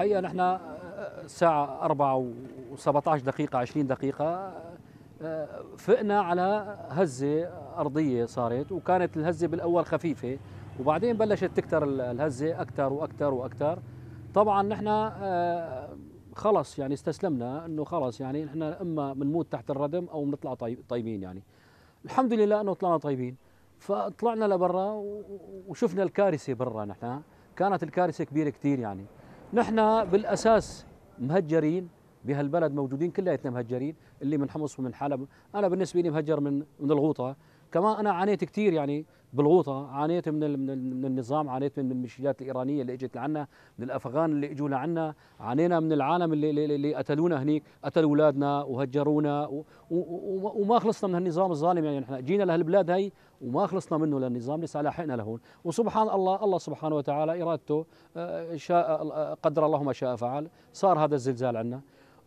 الحقيقه نحن آه، آه، الساعه 4 و17 دقيقه 20 دقيقه آه، فقنا على هزه ارضيه صارت وكانت الهزه بالاول خفيفه وبعدين بلشت تكتر الهزه اكثر واكثر واكثر طبعا نحن خلص يعني استسلمنا انه خلص يعني نحن اما بنموت تحت الردم او بنطلع طيبين يعني الحمد لله انه طلعنا طيبين فطلعنا لبرا وشفنا الكارثه برا نحن كانت الكارثه كبيره كثير يعني نحن بالاساس مهجرين بهالبلد موجودين كلياتنا مهجرين اللي من حمص ومن حلب انا بالنسبه لي مهجر من من الغوطه كما انا عانيت كثير يعني بالغوطه عانيت من من النظام عانيت من الميليشيات الايرانيه اللي اجت لعنا من الافغان اللي اجوا لعنا عانينا من العالم اللي اللي اللي قتلونا هنيك قتلوا اولادنا وهجرونا و و و وما خلصنا من هالنظام الظالم يعني نحن جينا لهالبلاد هي وما خلصنا منه للنظام لسه لاحقنا لهون وسبحان الله الله سبحانه وتعالى ارادته آه، شاء آه، قدر الله ما شاء فعل صار هذا الزلزال عنا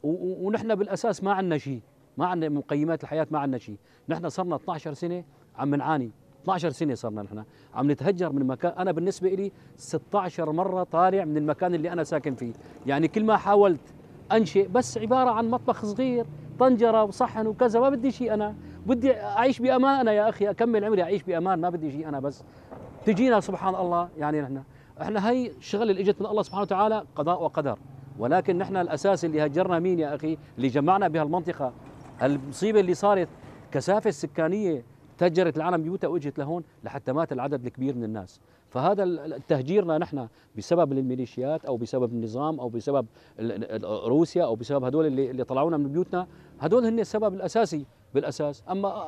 ونحن بالاساس ما عندنا شيء ما عندنا مقيمات الحياه ما عندنا شيء نحن صرنا 12 سنه عم نعاني 12 سنه صرنا نحن عم نتهجر من مكان انا بالنسبه لي 16 مره طالع من المكان اللي انا ساكن فيه يعني كل ما حاولت انشئ بس عباره عن مطبخ صغير طنجره وصحن وكذا ما بدي شيء انا بدي اعيش بامان انا يا اخي اكمل عمري اعيش بامان ما بدي شيء انا بس تجينا سبحان الله يعني نحن احنا هي الشغله اللي اجت من الله سبحانه وتعالى قضاء وقدر ولكن نحن الاساس اللي هجرنا مين يا اخي اللي جمعنا بهالمنطقه المصيبه اللي صارت كثافه سكانيه تهجرت العالم بيوتها واجت لهون لحتى مات العدد الكبير من الناس فهذا تهجيرنا نحن بسبب الميليشيات او بسبب النظام او بسبب روسيا او بسبب هدول اللي اللي طلعونا من بيوتنا هدول هن السبب الاساسي بالاساس اما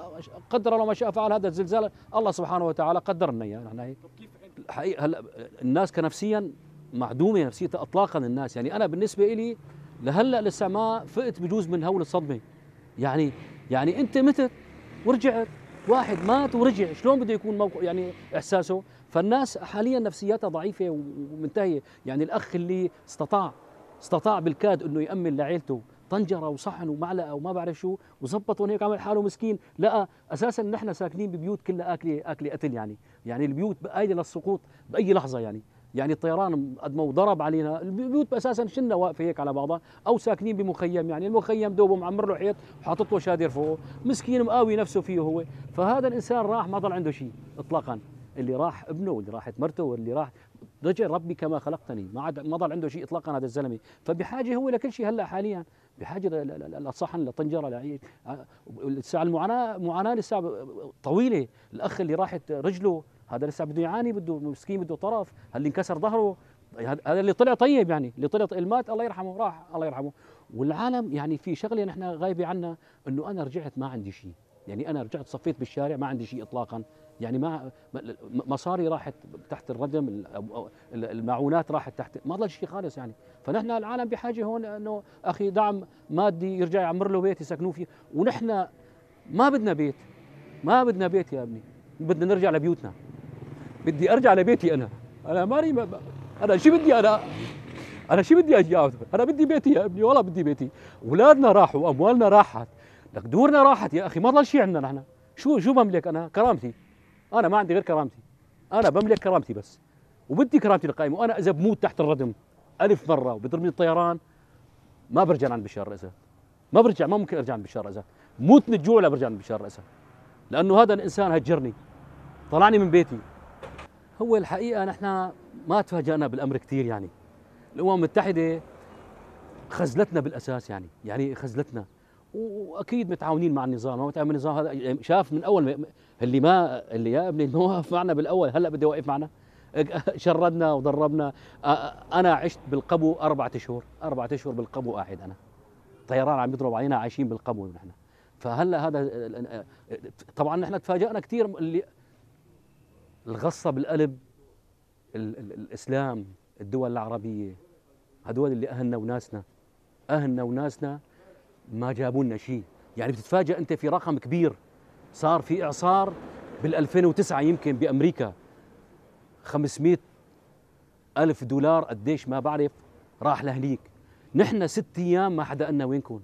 قدر الله ما شاء فعل هذا الزلزال الله سبحانه وتعالى قدر لنا اياه نحن هيك الحقيقه هلا الناس كنفسيا معدومه نفسيتها اطلاقا الناس يعني انا بالنسبه لي لهلا لسه ما فقت بجوز من هول الصدمه يعني يعني انت متت ورجعت واحد مات ورجع شلون بده يكون موقع يعني احساسه فالناس حاليا نفسياتها ضعيفه ومنتهيه يعني الاخ اللي استطاع استطاع بالكاد انه يامن لعيلته طنجره وصحن ومعلقه وما بعرف شو وظبطهم هيك عمل حاله مسكين لقى اساسا نحن ساكنين ببيوت كلها اكله اكله قتل يعني يعني البيوت قايله للسقوط باي لحظه يعني يعني الطيران قد ما ضرب علينا البيوت اساسا شلنا واقفه هيك على بعضها او ساكنين بمخيم يعني المخيم دوبه معمر له حيط وحاطط له شادر فوقه مسكين مقاوي نفسه فيه هو فهذا الانسان راح ما ضل عنده شيء اطلاقا اللي راح ابنه واللي راحت مرته واللي راح رجع ربي كما خلقتني ما عاد ما ضل عنده شيء اطلاقا هذا الزلمه فبحاجه هو لكل شيء هلا حاليا بحاجه للصحن للطنجره لعيش آه، الساعه المعاناه معاناه لسه طويله الاخ اللي راحت رجله هذا لسه بده يعاني بده مسكين بده طرف اللي انكسر ظهره هذا اللي طلع طيب يعني اللي طلع طيب. المات الله يرحمه راح الله يرحمه والعالم يعني في شغله نحن غايبه عنا انه انا رجعت ما عندي شيء يعني انا رجعت صفيت بالشارع ما عندي شيء اطلاقا يعني ما مصاري راحت تحت الردم المعونات راحت تحت ما ضل شيء خالص يعني فنحن العالم بحاجه هون انه اخي دعم مادي يرجع يعمر له بيت يسكنوه فيه ونحن ما بدنا بيت ما بدنا بيت يا ابني بدنا نرجع لبيوتنا بدي ارجع لبيتي انا انا ماني ما انا شو بدي انا انا شو بدي اجي انا بدي بيتي يا ابني والله بدي بيتي اولادنا راحوا اموالنا راحت لك دورنا راحت يا اخي ما ضل شيء عندنا نحن شو شو بملك انا كرامتي انا ما عندي غير كرامتي انا بملك كرامتي بس وبدي كرامتي القائمه وانا اذا بموت تحت الردم ألف مره وبضربني الطيران ما برجع عن بشار الاسد ما برجع ما ممكن ارجع عن بشار الاسد موت من الجوع لا برجع عن بشار الاسد لانه هذا الانسان هجرني طلعني من بيتي هو الحقيقه نحن ما تفاجئنا بالامر كثير يعني الامم المتحده خزلتنا بالاساس يعني يعني خزلتنا واكيد متعاونين مع النظام ما متعاون النظام هذا يعني شاف من اول اللي ما اللي يا ابني ما وقف معنا بالاول هلا بده يوقف معنا شردنا وضربنا انا عشت بالقبو أربعة اشهر أربعة اشهر بالقبو قاعد انا طيران عم يضرب علينا عايشين بالقبو نحن فهلا هذا طبعا نحن تفاجئنا كثير اللي الغصه بالقلب الـ الـ الاسلام الدول العربيه هدول اللي اهلنا وناسنا اهلنا وناسنا ما جابوا لنا شيء يعني بتتفاجئ انت في رقم كبير صار في اعصار بال2009 يمكن بامريكا 500 ألف دولار قديش ما بعرف راح لهنيك نحن ست ايام ما حدا قلنا وينكم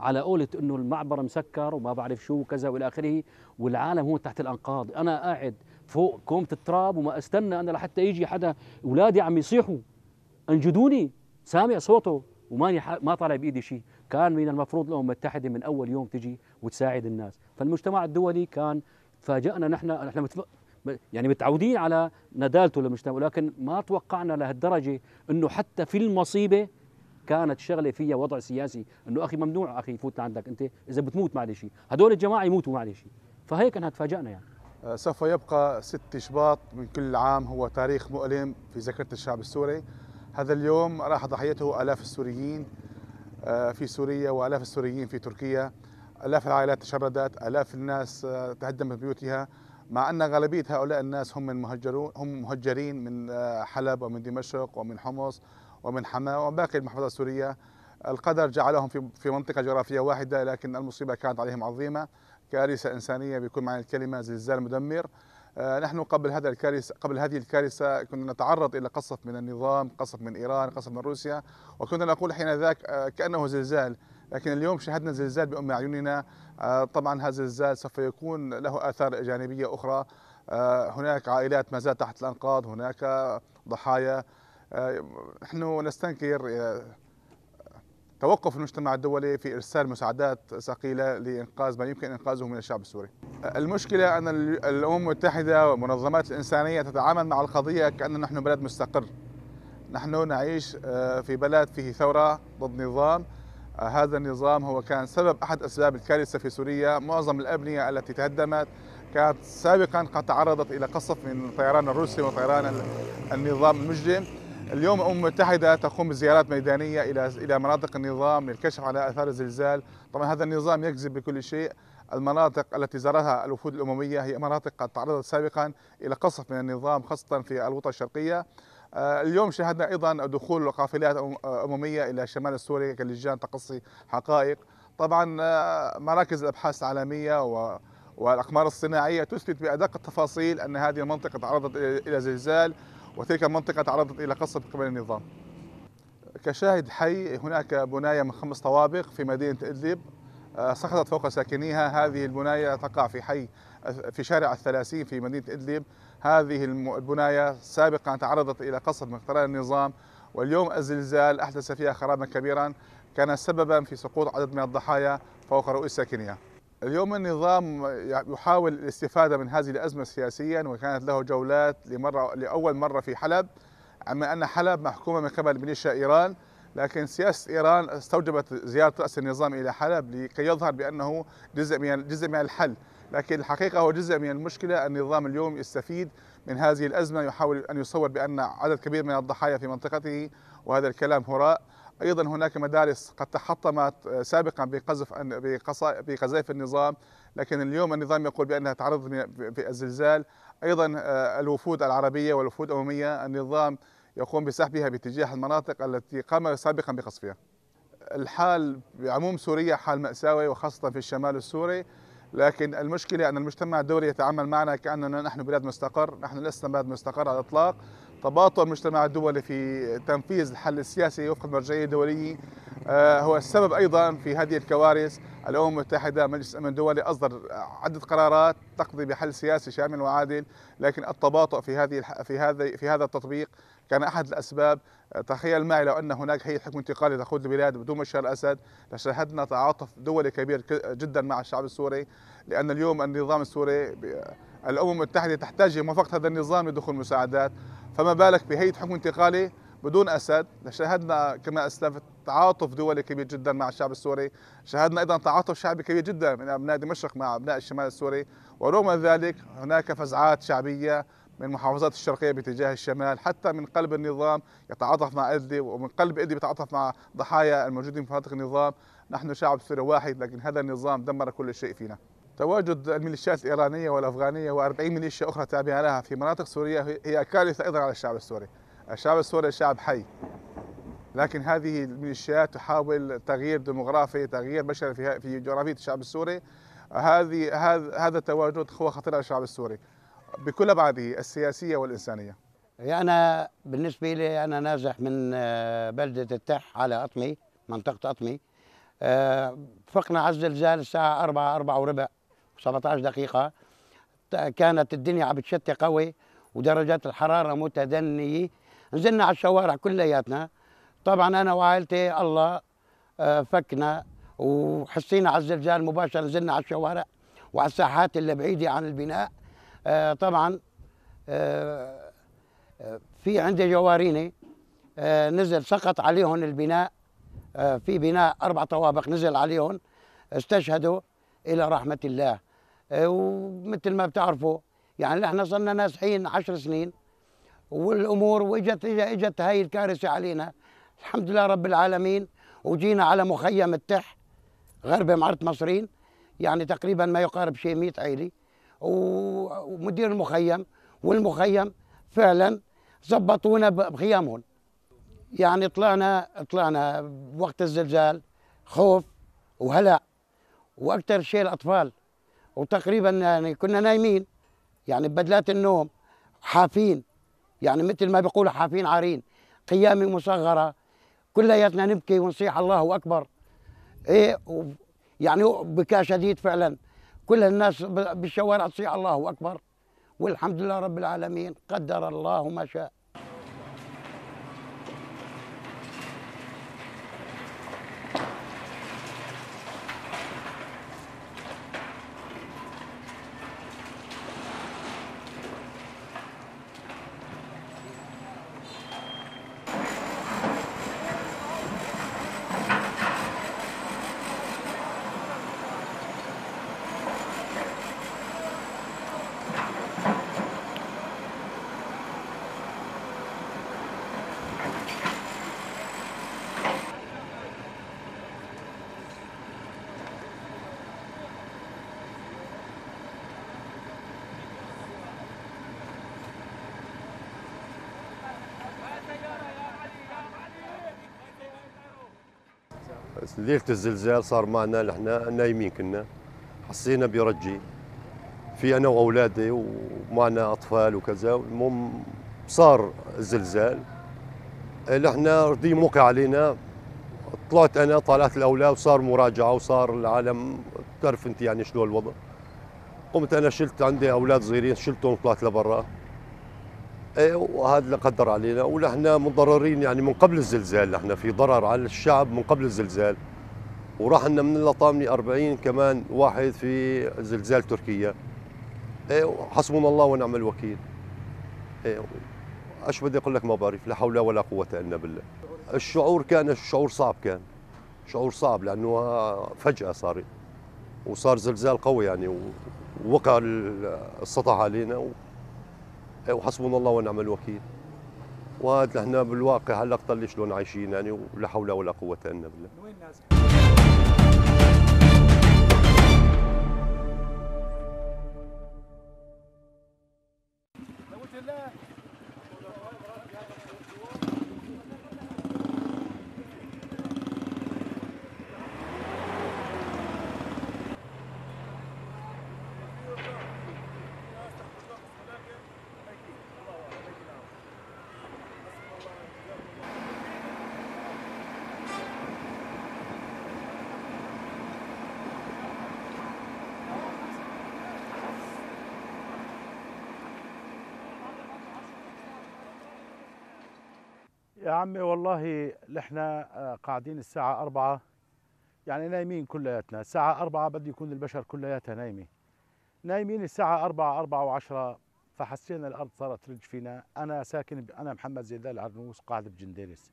على قولة انه المعبر مسكر وما بعرف شو وكذا والى اخره والعالم هو تحت الانقاض انا قاعد فوق كومة التراب وما استنى انا لحتى يجي حدا اولادي عم يصيحوا انجدوني سامع صوته وماني ما طالع بايدي شيء كان من المفروض الامم المتحده من اول يوم تجي وتساعد الناس فالمجتمع الدولي كان فاجانا نحن نحن متف... يعني متعودين على ندالته للمجتمع ولكن ما توقعنا لهالدرجه انه حتى في المصيبه كانت شغله فيها وضع سياسي انه اخي ممنوع اخي يفوت عندك انت اذا بتموت معلش هدول الجماعه يموتوا معلش فهيك انا تفاجئنا يعني آه، سوف يبقى 6 شباط من كل عام هو تاريخ مؤلم في ذاكرة الشعب السوري هذا اليوم راح ضحيته آلاف السوريين آه، في سوريا وآلاف السوريين في تركيا آلاف العائلات تشردت آلاف الناس آه، تهدمت بيوتها مع أن غالبية هؤلاء الناس هم من مهجرون هم مهجرين من حلب ومن دمشق ومن حمص ومن حماه وباقي المحافظات السورية القدر جعلهم في منطقة جغرافية واحدة لكن المصيبة كانت عليهم عظيمة كارثه انسانيه بكل معنى الكلمه زلزال مدمر آه، نحن قبل هذا الكارثه قبل هذه الكارثه كنا نتعرض الى قصف من النظام، قصف من ايران، قصف من روسيا، وكنا نقول حين ذاك آه، كانه زلزال، لكن اليوم شهدنا زلزال بام اعيننا، آه، طبعا هذا الزلزال سوف يكون له اثار جانبيه اخرى، هناك عائلات ما زالت تحت الانقاض، هناك ضحايا، نحن نستنكر توقف المجتمع الدولي في ارسال مساعدات ثقيله لانقاذ ما يمكن انقاذه من الشعب السوري. المشكله ان الامم المتحده والمنظمات الانسانيه تتعامل مع القضيه كاننا نحن بلد مستقر. نحن نعيش آه، في بلد فيه ثوره ضد نظام آه، هذا النظام هو كان سبب احد اسباب الكارثه في سوريا، معظم الابنيه التي تهدمت كانت سابقا قد تعرضت الى قصف من الطيران الروسي وطيران النظام المجرم. اليوم الامم المتحده تقوم بزيارات ميدانيه الى الى مناطق النظام للكشف على اثار الزلزال، طبعا هذا النظام يكذب بكل شيء، المناطق التي زارها الوفود الامميه هي مناطق قد تعرضت سابقا الى قصف من النظام خاصه في الوطن الشرقيه. آه، اليوم شاهدنا ايضا دخول قافلات امميه الى شمال سوريا كلجان تقصي حقائق، طبعا آه، مراكز الابحاث العالميه و والاقمار الصناعيه تثبت بادق التفاصيل ان هذه المنطقه تعرضت الى زلزال وتلك المنطقة تعرضت إلى قصف من قبل النظام كشاهد حي هناك بناية من خمس طوابق في مدينة إدلب آه، سقطت فوق ساكنيها هذه البناية تقع في حي في شارع الثلاثين في مدينة إدلب هذه البناية سابقا تعرضت إلى قصف من قبل النظام واليوم الزلزال أحدث فيها خرابا كبيرا كان سببا في سقوط عدد من الضحايا فوق رؤوس ساكنيها اليوم النظام يحاول الاستفادة من هذه الأزمة سياسيا وكانت له جولات لمرة لأول مرة في حلب أما أن حلب محكومة من قبل ميليشيا إيران لكن سياسة إيران استوجبت زيارة رأس النظام إلى حلب لكي يظهر بأنه جزء من جزء من الحل لكن الحقيقة هو جزء من المشكلة النظام اليوم يستفيد من هذه الأزمة يحاول أن يصور بأن عدد كبير من الضحايا في منطقته وهذا الكلام هراء ايضا هناك مدارس قد تحطمت آه، سابقا بقذف بقذائف النظام لكن اليوم النظام يقول بانها تعرضت بالزلزال ايضا آه، الوفود العربيه والوفود الامميه النظام يقوم بسحبها باتجاه المناطق التي قام سابقا بقصفها الحال بعموم سوريا حال مأساوي وخاصة في الشمال السوري لكن المشكلة أن المجتمع الدولي يتعامل معنا كأننا نحن بلاد مستقر نحن لسنا بلاد مستقر على الإطلاق تباطؤ المجتمع الدولي في تنفيذ الحل السياسي وفق المرجعية الدولية آه، هو السبب أيضا في هذه الكوارث الأمم المتحدة مجلس الأمن الدولي أصدر عدة قرارات تقضي بحل سياسي شامل وعادل لكن التباطؤ في هذه في هذا في هذا التطبيق كان أحد الأسباب تخيل معي لو ان هناك هيئه حكم انتقالي تقود البلاد بدون بشار الاسد لشاهدنا تعاطف دولي كبير جدا مع الشعب السوري لان اليوم النظام السوري الامم المتحده تحتاج موافقه هذا النظام لدخول مساعدات فما بالك بهيئه حكم انتقالي بدون اسد لشهدنا كما اسلفت تعاطف دولي كبير جدا مع الشعب السوري شاهدنا ايضا تعاطف شعبي كبير جدا من ابناء دمشق مع ابناء الشمال السوري ورغم ذلك هناك فزعات شعبيه من محافظات الشرقية باتجاه الشمال حتى من قلب النظام يتعاطف مع إدلب ومن قلب إدلب يتعاطف مع ضحايا الموجودين في مناطق النظام نحن شعب سوري واحد لكن هذا النظام دمر كل شيء فينا تواجد الميليشيات الإيرانية والأفغانية و40 ميليشيا أخرى تابعة لها في مناطق سورية هي كارثة أيضا على الشعب السوري الشعب السوري شعب حي لكن هذه الميليشيات تحاول تغيير ديموغرافي تغيير بشري في جغرافية الشعب السوري هذه هذا التواجد هو خطير على الشعب السوري بكل ابعاده السياسيه والانسانيه؟ يعني انا بالنسبه لي انا نازح من آه، بلده التح على اطمي منطقه اطمي آه، فقنا على الزلزال الساعه 4 4 وربع 17 دقيقه كانت الدنيا عم تشتي قوي ودرجات الحراره متدنيه نزلنا على الشوارع كلياتنا طبعا انا وعائلتي الله آه، فكنا وحسينا على الزلزال مباشره نزلنا على الشوارع وعلى الساحات اللي بعيده عن البناء آه، طبعا آه، في عندي جواريني آه، نزل سقط عليهم البناء في بناء أربع طوابق نزل عليهم استشهدوا إلى رحمة الله ومثل ما بتعرفوا يعني نحن صرنا ناسحين عشر سنين والامور واجت اجت هاي الكارثه علينا الحمد لله رب العالمين وجينا على مخيم التح غرب معرة مصرين يعني تقريبا ما يقارب شيء 100 عيله ومدير المخيم والمخيم فعلا زبطونا بخيامهم يعني طلعنا طلعنا بوقت الزلزال خوف وهلع واكثر شيء الاطفال وتقريبا يعني كنا نايمين يعني ببدلات النوم حافين يعني مثل ما بيقولوا حافين عارين قيامه مصغره كلياتنا نبكي ونصيح الله اكبر ايه يعني بكاء شديد فعلا كل الناس بالشوارع تصيح الله أكبر والحمد لله رب العالمين قدر الله ما شاء ليله الزلزال صار معنا نحن نايمين كنا حسينا برجي في انا واولادي ومعنا اطفال وكذا المهم صار الزلزال نحن رضي موقع علينا طلعت انا طلعت الاولاد وصار مراجعه وصار العالم تعرف انت يعني شنو الوضع قمت انا شلت عندي اولاد صغيرين شلتهم وطلعت لبرا ايه وهذا اللي قدر علينا ونحن مضررين يعني من قبل الزلزال نحن في ضرر على الشعب من قبل الزلزال وراح لنا من لطامني 40 كمان واحد في زلزال تركيا ايه حسبنا الله ونعم الوكيل ايه ايش بدي اقول لك ما بعرف لا حول ولا قوه الا بالله الشعور كان الشعور صعب كان شعور صعب لانه فجاه صار وصار زلزال قوي يعني ووقع السطح علينا إيه، وحسبنا الله ونعم الوكيل وهذا هنا بالواقع اللقطه اللي شلون عايشين يعني ولا حول ولا قوه الا بالله عمي والله نحن آه، قاعدين الساعة أربعة يعني نايمين كلياتنا الساعة أربعة بده يكون البشر كلياتها نايمة نايمين الساعة أربعة أربعة وعشرة فحسينا الأرض صارت ترج فينا أنا ساكن ب... أنا محمد زيدال عرنوس قاعد بجنديرس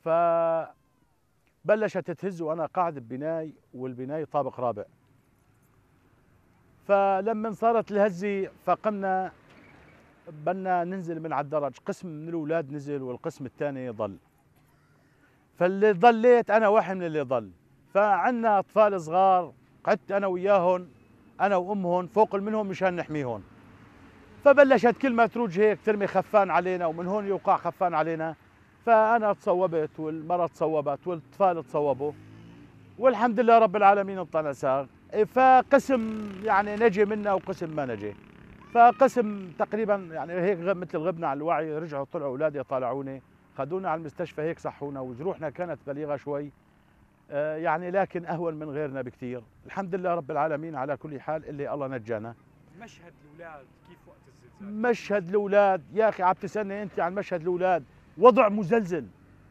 فبلشت تهز وأنا قاعد ببناي والبناي طابق رابع فلما صارت الهزة فقمنا بدنا ننزل من على الدرج قسم من الاولاد نزل والقسم الثاني ضل فاللي ضليت انا واحد من اللي ضل فعندنا اطفال صغار قعدت انا وياهم انا وامهم فوق منهم مشان نحميهم فبلشت كل ما تروج هيك ترمي خفان علينا ومن هون يوقع خفان علينا فانا تصوبت والمره تصوبت والاطفال تصوبوا والحمد لله رب العالمين طلع ساغ فقسم يعني نجي منا وقسم ما نجي فقسم تقريبا يعني هيك مثل غبنا على الوعي رجعوا طلعوا اولادي طالعوني خذونا على المستشفى هيك صحونا وجروحنا كانت بليغه شوي آه، يعني لكن اهون من غيرنا بكثير الحمد لله رب العالمين على كل حال اللي الله نجانا مشهد الاولاد كيف وقت الزلزال مشهد الاولاد يا اخي عم تسالني انت عن مشهد الاولاد وضع مزلزل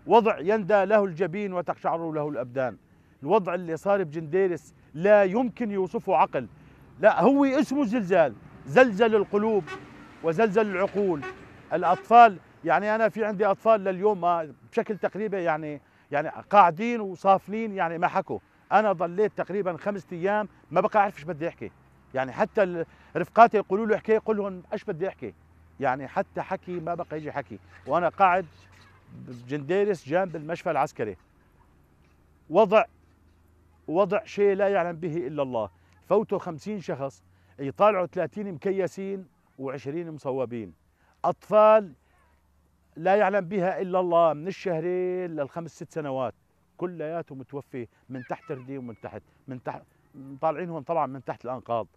وضع يندى له الجبين وتقشعر له الابدان الوضع اللي صار بجنديرس لا يمكن يوصفه عقل لا هو اسمه زلزال زلزل القلوب وزلزل العقول الاطفال يعني انا في عندي اطفال لليوم ما بشكل تقريبا يعني يعني قاعدين وصافنين يعني ما حكوا انا ضليت تقريبا خمسة ايام ما بقى اعرف ايش بدي احكي يعني حتى رفقاتي يقولوا له احكي قول لهم ايش بدي احكي يعني حتى حكي ما بقى يجي حكي وانا قاعد بجنديرس جنب المشفى العسكري وضع وضع شيء لا يعلم به الا الله فوتوا خمسين شخص يطالعوا 30 مكيسين و20 مصوبين اطفال لا يعلم بها الا الله من الشهرين للخمس ست سنوات كلياته متوفي من تحت ردي ومن تحت من تحت طالعينهم طبعا من تحت الانقاض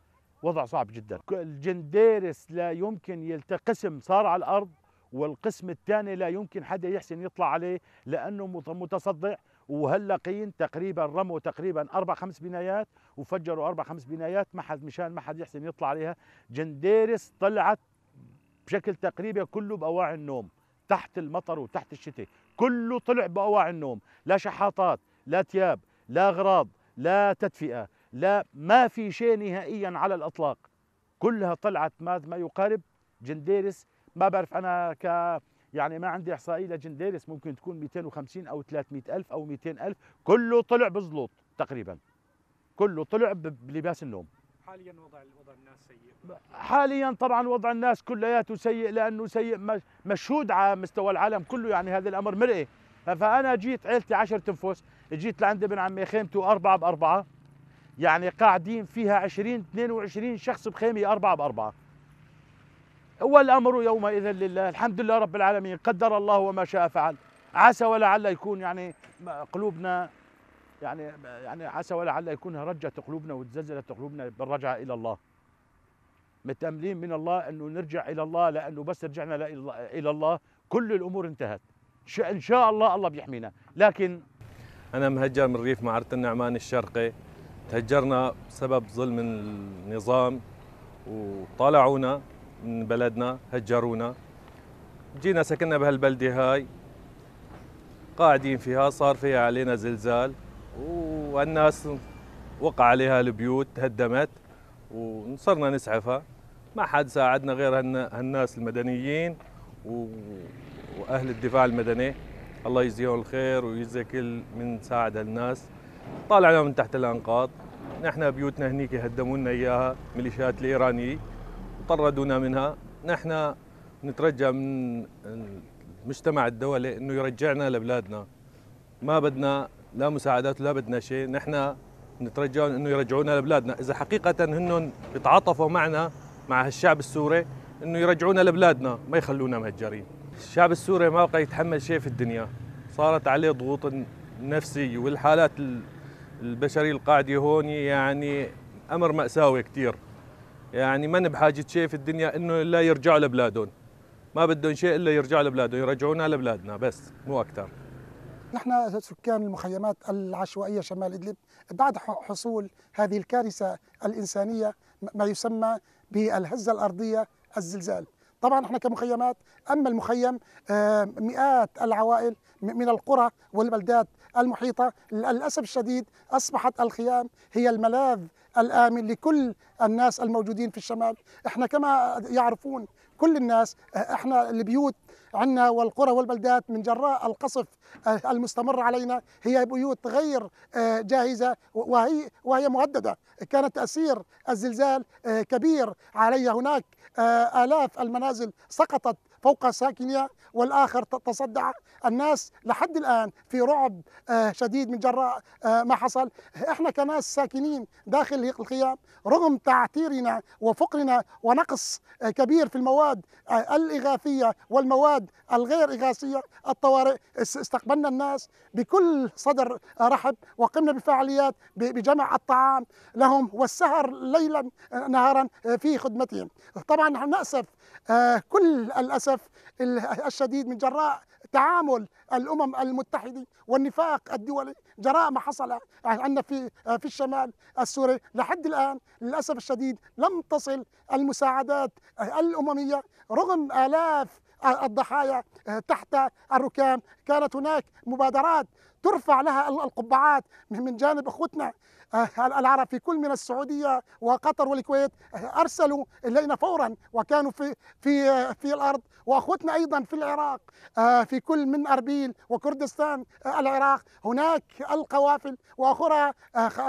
وضع صعب جدا الجنديرس لا يمكن يلتقسم صار على الارض والقسم الثاني لا يمكن حدا يحسن يطلع عليه لانه متصدع قين تقريبا رموا تقريبا اربع خمس بنايات وفجروا اربع خمس بنايات ما حد مشان ما حد يحسن يطلع عليها جنديرس طلعت بشكل تقريبي كله باواعي النوم تحت المطر وتحت الشتاء كله طلع باواعي النوم لا شحاطات لا ثياب لا اغراض لا تدفئه لا ما في شيء نهائيا على الاطلاق كلها طلعت ما ما يقارب جنديرس ما بعرف انا ك يعني ما عندي احصائيه لجنديرس ممكن تكون 250 او 300 الف او 200 الف كله طلع بالزلوط تقريبا كله طلع بلباس النوم حاليا وضع وضع الناس سيء حاليا طبعا وضع الناس كلياته سيء لانه سيء مشهود على مستوى العالم كله يعني هذا الامر مرئي فانا جيت عيلتي 10 تنفس جيت لعند ابن عمي خيمته أربعة بأربعة يعني قاعدين فيها 20 22 شخص بخيمه أربعة بأربعة والأمر يومئذ لله الحمد لله رب العالمين قدر الله وما شاء فعل عسى ولعل يكون يعني قلوبنا يعني يعني عسى ولعل يكون رجت قلوبنا وتزلزلت قلوبنا بالرجعه الى الله متاملين من الله انه نرجع الى الله لانه بس رجعنا الى الله كل الامور انتهت ان شاء الله الله بيحمينا لكن انا مهجر من ريف معره النعمان الشرقي تهجرنا بسبب ظلم النظام وطلعونا من بلدنا هجرونا جينا سكننا بهالبلدة هاي قاعدين فيها صار فيها علينا زلزال والناس وقع عليها البيوت تهدمت وصرنا نسعفها ما حد ساعدنا غير هالناس المدنيين واهل الدفاع المدني الله يجزيهم الخير ويجزي كل من ساعد هالناس طالعنا من تحت الانقاض نحن بيوتنا هنيك هدموا لنا اياها ميليشيات الايرانيه طردونا منها نحن نترجى من المجتمع الدولي انه يرجعنا لبلادنا ما بدنا لا مساعدات ولا بدنا شيء نحن نترجى انه يرجعونا لبلادنا اذا حقيقه هن بيتعاطفوا معنا مع هالشعب السوري انه يرجعونا لبلادنا ما يخلونا مهجرين الشعب السوري ما بقى يتحمل شيء في الدنيا صارت عليه ضغوط نفسي والحالات البشريه القاعده هون يعني امر ماساوي كثير يعني من بحاجه شيء في الدنيا انه لا يرجعوا لبلادهم ما بدهم شيء الا يرجعوا لبلادهم يرجعونا لبلادنا بس مو اكثر نحن سكان المخيمات العشوائيه شمال ادلب بعد حصول هذه الكارثه الانسانيه ما يسمى بالهزه الارضيه الزلزال طبعا احنا كمخيمات اما المخيم آه، مئات العوائل من القرى والبلدات المحيطة للأسف الشديد أصبحت الخيام هي الملاذ الآمن لكل الناس الموجودين في الشمال إحنا كما يعرفون كل الناس إحنا البيوت عنا والقرى والبلدات من جراء القصف المستمر علينا هي بيوت غير آه، جاهزة وهي, وهي مهددة كان تأثير الزلزال آه، كبير علي هناك آه، آلاف المنازل سقطت فوق ساكنها والآخر تصدع الناس لحد الآن في رعب آه، شديد من جراء آه، ما حصل إحنا كناس ساكنين داخل الخيام رغم تعثيرنا وفقرنا ونقص آه، كبير في المواد الإغاثية والمواد الغير إغاثية الطوارئ استقبلنا الناس بكل صدر رحب وقمنا بفعاليات بجمع الطعام لهم والسهر ليلا نهارا في خدمتهم طبعا نأسف كل الأسف للأسف الشديد من جراء تعامل الأمم المتحدة والنفاق الدولي جراء ما حصل عندنا في في الشمال السوري لحد الآن للأسف الشديد لم تصل المساعدات الأممية رغم آلاف الضحايا تحت الركام كانت هناك مبادرات ترفع لها القبعات من جانب اخوتنا آه، العرب في كل من السعوديه وقطر والكويت آه، ارسلوا الينا فورا وكانوا في في آه، في الارض واخوتنا ايضا في العراق في كل من اربيل وكردستان العراق هناك القوافل واخرها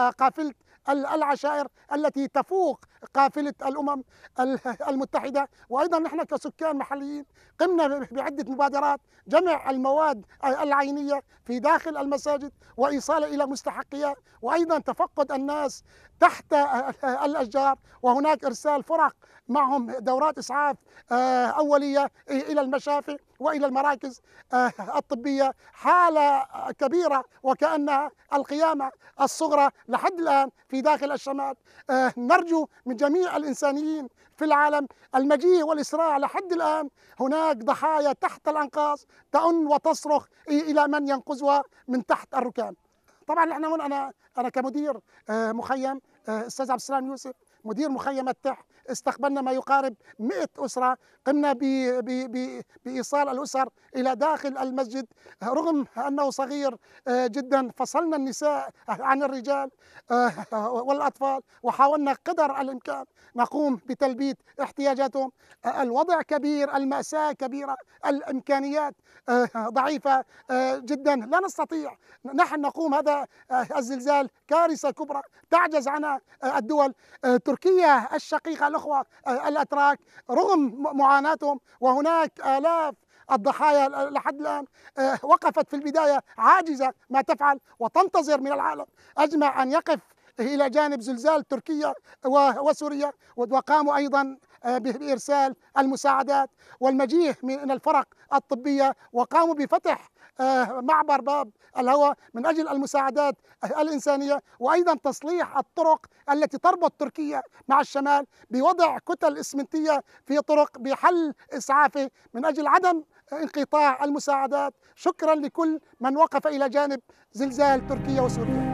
قافله العشائر التي تفوق قافلة الأمم المتحدة وأيضا نحن كسكان محليين قمنا بعدة مبادرات جمع المواد العينية في داخل المساجد وإيصالها إلى مستحقيها وأيضا تفقد الناس تحت الأشجار وهناك إرسال فرق معهم دورات إسعاف آه، أولية إلى المشافي وإلى المراكز آه، الطبية حالة كبيرة وكأنها القيامة الصغرى لحد الآن في داخل الشمال آه، نرجو من جميع الإنسانيين في العالم المجيء والإسراع لحد الآن هناك ضحايا تحت الأنقاض تأن وتصرخ إلى من ينقذها من تحت الركام طبعا احنا هنا انا انا كمدير مخيم آه، استاذ عبد السلام يوسف مدير مخيم التح استقبلنا ما يقارب 100 أسرة قمنا بإيصال الأسر إلى داخل المسجد رغم أنه صغير آه، جدا فصلنا النساء عن الرجال آه، والأطفال وحاولنا قدر الإمكان نقوم بتلبية احتياجاتهم آه، الوضع كبير المأساة كبيرة الإمكانيات ضعيفة جدا لا نستطيع نحن نقوم هذا الزلزال كارثة كبرى تعجز عنها الدول تركيا الشقيقة الأخوة آه، الأتراك رغم معاناتهم وهناك آلاف الضحايا لحد الآن آه، وقفت في البداية عاجزة ما تفعل وتنتظر من العالم أجمع أن يقف إلى جانب زلزال تركيا وسوريا وقاموا أيضا آه، بإرسال المساعدات والمجيء من الفرق الطبية وقاموا بفتح آه، معبر باب الهواء من أجل المساعدات الإنسانية وأيضا تصليح الطرق التي تربط تركيا مع الشمال بوضع كتل إسمنتية في طرق بحل اسعافه من أجل عدم انقطاع المساعدات شكرا لكل من وقف إلى جانب زلزال تركيا وسوريا